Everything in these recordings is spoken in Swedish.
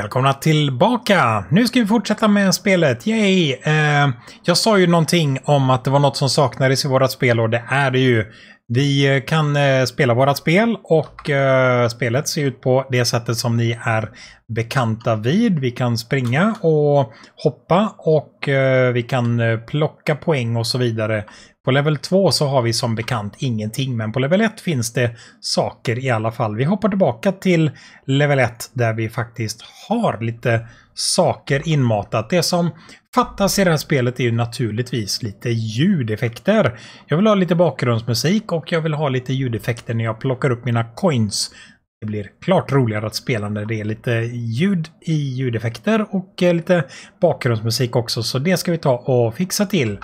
Välkomna tillbaka! Nu ska vi fortsätta med spelet, yay! Eh, jag sa ju någonting om att det var något som saknades i vårat spel och det är det ju. Vi eh, kan eh, spela vårat spel och eh, spelet ser ut på det sättet som ni är bekanta vid. Vi kan springa och hoppa och eh, vi kan eh, plocka poäng och så vidare på level 2 så har vi som bekant ingenting, men på level 1 finns det saker i alla fall. Vi hoppar tillbaka till level 1 där vi faktiskt har lite saker inmatat. Det som fattas i det här spelet är ju naturligtvis lite ljudeffekter. Jag vill ha lite bakgrundsmusik och jag vill ha lite ljudeffekter när jag plockar upp mina coins. Det blir klart roligare att spela när det är lite ljud i ljudeffekter och eh, lite bakgrundsmusik också, så det ska vi ta och fixa till.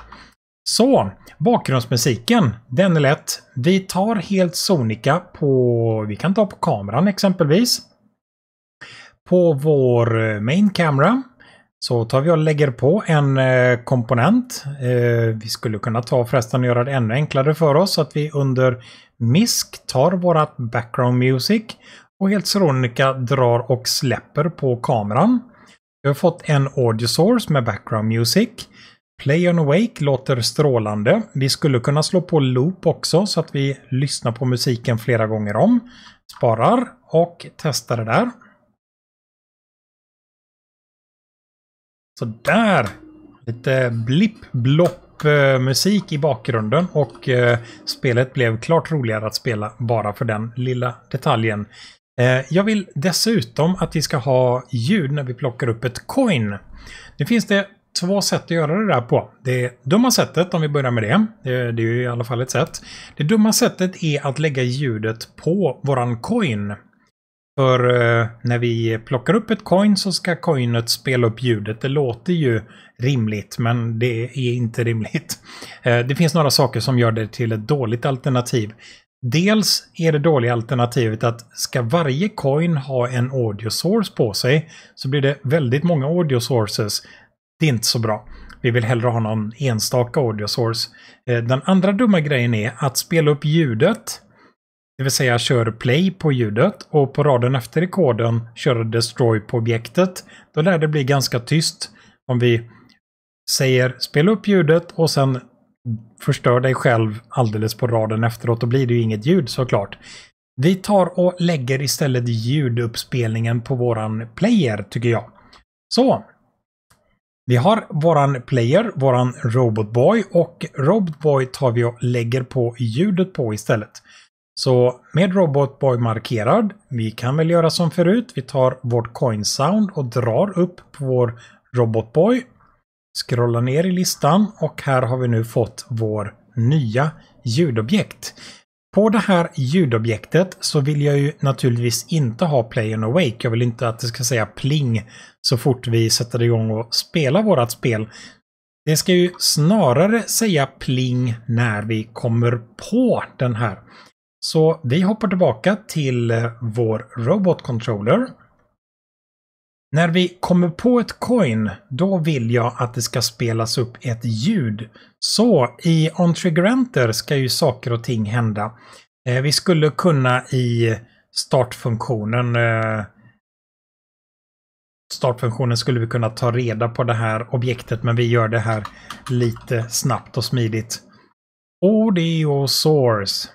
Så, bakgrundsmusiken, den är lätt. Vi tar helt sonika på, vi kan ta på kameran exempelvis. På vår eh, main camera så tar vi och lägger på en eh, komponent. Eh, vi skulle kunna ta förresten och göra det ännu enklare för oss så att vi under MISK tar vårat background music och helt sonika drar och släpper på kameran. Vi har fått en audio source med background music. Play on Awake låter strålande. Vi skulle kunna slå på loop också så att vi lyssnar på musiken flera gånger om. Sparar och testar det där. Så där! Lite blipp-blopp eh, musik i bakgrunden och eh, spelet blev klart roligare att spela bara för den lilla detaljen. Eh, jag vill dessutom att vi ska ha ljud när vi plockar upp ett coin. Nu finns det två sätt att göra det där på. Det dumma sättet, om vi börjar med det, det, är ju i alla fall ett sätt. Det dumma sättet är att lägga ljudet på våran coin. För eh, när vi plockar upp ett coin så ska coinet spela upp ljudet. Det låter ju rimligt, men det är inte rimligt. Eh, det finns några saker som gör det till ett dåligt alternativ. Dels är det dåliga alternativet att ska varje coin ha en audio source på sig så blir det väldigt många audio sources det är inte så bra. Vi vill hellre ha någon enstaka audio source. Eh, den andra dumma grejen är att spela upp ljudet. Det vill säga kör play på ljudet och på raden efter i koden kör destroy på objektet. Då lär det bli ganska tyst om vi säger spela upp ljudet och sen förstör dig själv alldeles på raden efteråt. Då blir det ju inget ljud såklart. Vi tar och lägger istället ljuduppspelningen på våran player tycker jag. Så, vi har våran player, våran Robotboy och Robotboy tar vi och lägger på ljudet på istället. Så med Robotboy markerad, vi kan väl göra som förut. Vi tar vårt coin sound och drar upp på vår Robotboy. Scrollar ner i listan och här har vi nu fått vår nya ljudobjekt. På det här ljudobjektet så vill jag ju naturligtvis inte ha Play and Awake. Jag vill inte att det ska säga pling så fort vi sätter igång och spelar vårat spel. Det ska ju snarare säga pling när vi kommer på den här. Så vi hoppar tillbaka till eh, vår robotcontroller. När vi kommer på ett coin, då vill jag att det ska spelas upp ett ljud. Så i OnTriggerenter ska ju saker och ting hända. Eh, vi skulle kunna i startfunktionen eh, startfunktionen skulle vi kunna ta reda på det här objektet, men vi gör det här lite snabbt och smidigt. Audio source.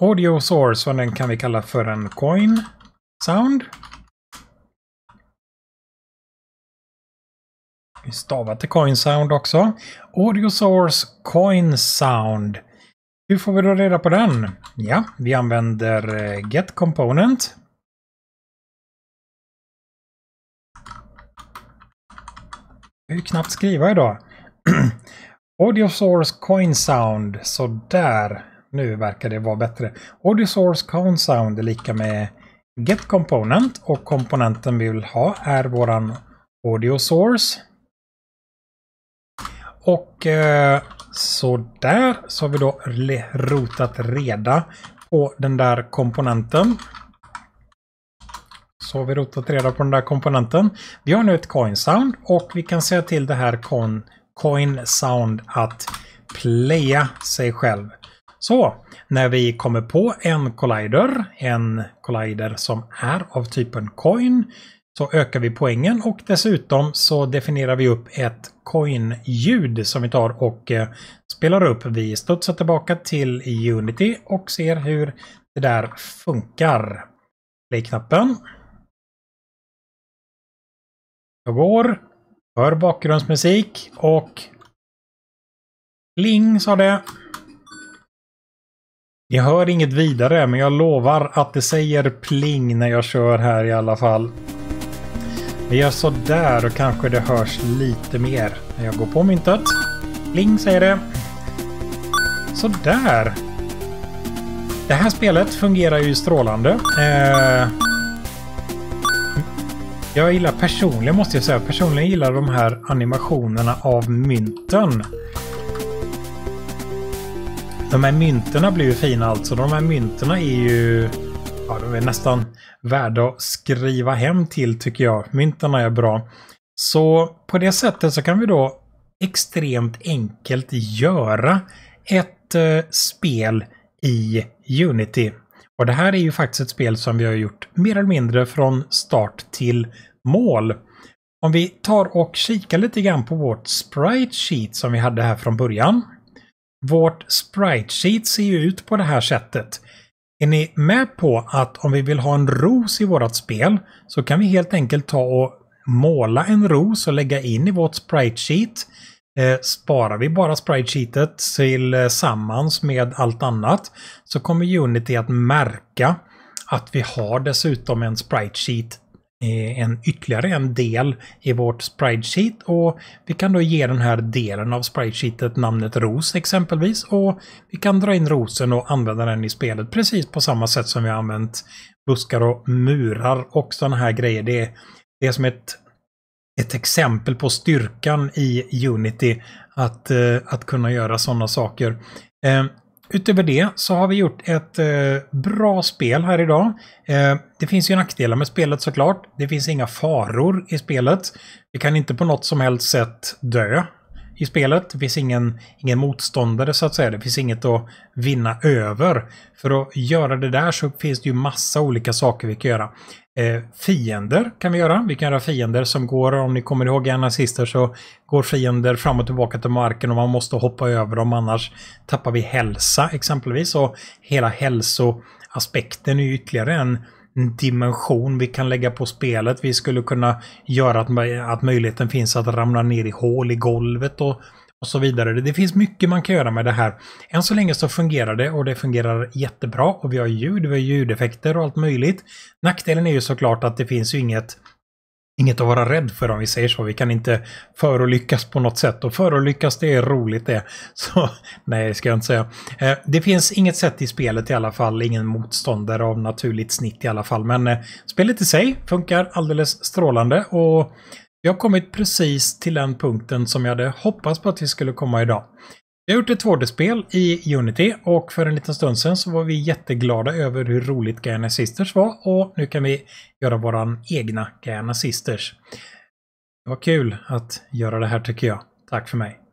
Audio source, och den kan vi kalla för en coin sound. Vi stavar till Coinsound också. Audio source coin sound. Hur får vi då reda på den? Ja, vi använder eh, get component. Jag kan knappt skriva idag. Audio source coin sound. Så där. Nu verkar det vara bättre. Audio source coin sound är lika med get component och komponenten vi vill ha är våran audio source. Och eh, så där så har vi då rotat reda på den där komponenten. Så har vi rotat reda på den där komponenten. Vi har nu ett coin sound och vi kan säga till det här coin sound att playa sig själv. Så, när vi kommer på en collider, en collider som är av typen coin, så ökar vi poängen och dessutom så definierar vi upp ett coin-ljud som vi tar och eh, spelar upp. Vi studsar tillbaka till Unity och ser hur det där funkar. Play-knappen. Jag går, hör bakgrundsmusik och pling sa det. Ni hör inget vidare, men jag lovar att det säger pling när jag kör här i alla fall. Vi gör sådär och kanske det hörs lite mer när jag går på myntet. Pling säger det. Sådär. Det här spelet fungerar ju strålande. Eh... Jag gillar personligen, måste jag säga, personligen gillar de här animationerna av mynten. De här mynterna blir ju fina alltså. De här mynterna är ju ja, de är nästan värda att skriva hem till tycker jag. Mynterna är bra. Så på det sättet så kan vi då extremt enkelt göra ett eh, spel i Unity. Och det här är ju faktiskt ett spel som vi har gjort mer eller mindre från start till mål. Om vi tar och kikar lite grann på vårt sprite sheet som vi hade här från början. Vårt sprite sheet ser ju ut på det här sättet. Är ni med på att om vi vill ha en ros i vårt spel så kan vi helt enkelt ta och måla en ros och lägga in i vårt sprite sheet. Eh, sparar vi bara sprite sheetet tillsammans eh, med allt annat så kommer Unity att märka att vi har dessutom en sprite sheet Eh, en, ytterligare en del i vårt spreadsheet och vi kan då ge den här delen av spreadsheetet namnet ROS exempelvis och vi kan dra in rosen och använda den i spelet precis på samma sätt som vi har använt buskar och murar och sådana här grejer. Det är, det är som ett, ett exempel på styrkan i Unity att, eh, att kunna göra sådana saker. Eh, Utöver det så har vi gjort ett eh, bra spel här idag. Eh, det finns ju nackdelar med spelet såklart. Det finns inga faror i spelet. Vi kan inte på något som helst sätt dö i spelet. Det finns ingen, ingen motståndare så att säga. Det finns inget att vinna över. För att göra det där så finns det ju massa olika saker vi kan göra. Eh, fiender kan vi göra. Vi kan göra fiender som går, om ni kommer ihåg gärna sista så går fiender fram och tillbaka till marken och man måste hoppa över dem annars tappar vi hälsa exempelvis. Och hela hälsoaspekten är ytterligare en dimension vi kan lägga på spelet. Vi skulle kunna göra att, att möjligheten finns att ramla ner i hål i golvet och och så vidare. Det finns mycket man kan göra med det här. Än så länge så fungerar det och det fungerar jättebra och vi har ljud, vi har ljudeffekter och allt möjligt. Nackdelen är ju såklart att det finns ju inget Inget att vara rädd för om vi säger så. Vi kan inte förolyckas på något sätt och förolyckas det är roligt det. Så nej, det ska jag inte säga. Eh, det finns inget sätt i spelet i alla fall, ingen motståndare av naturligt snitt i alla fall. Men eh, spelet i sig funkar alldeles strålande och vi har kommit precis till den punkten som jag hade hoppats på att vi skulle komma idag. Vi har gjort ett 2D-spel i Unity och för en liten stund sedan så var vi jätteglada över hur roligt Guyana Sisters var och nu kan vi göra våran egna Guyana Sisters. Det var kul att göra det här tycker jag. Tack för mig.